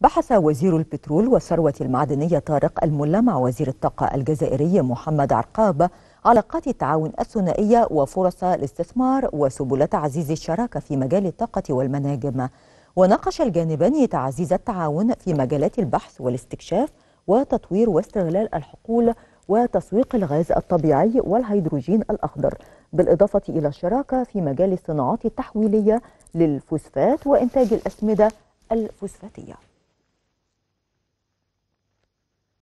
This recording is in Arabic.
بحث وزير البترول والثروة المعدنية طارق الملا مع وزير الطاقة الجزائري محمد عرقاب علاقات التعاون الثنائية وفرص الاستثمار وسبل تعزيز الشراكة في مجال الطاقة والمناجم وناقش الجانبان تعزيز التعاون في مجالات البحث والاستكشاف وتطوير واستغلال الحقول وتسويق الغاز الطبيعي والهيدروجين الأخضر بالإضافة إلى الشراكة في مجال الصناعات التحويلية للفوسفات وإنتاج الأسمدة الفوسفاتية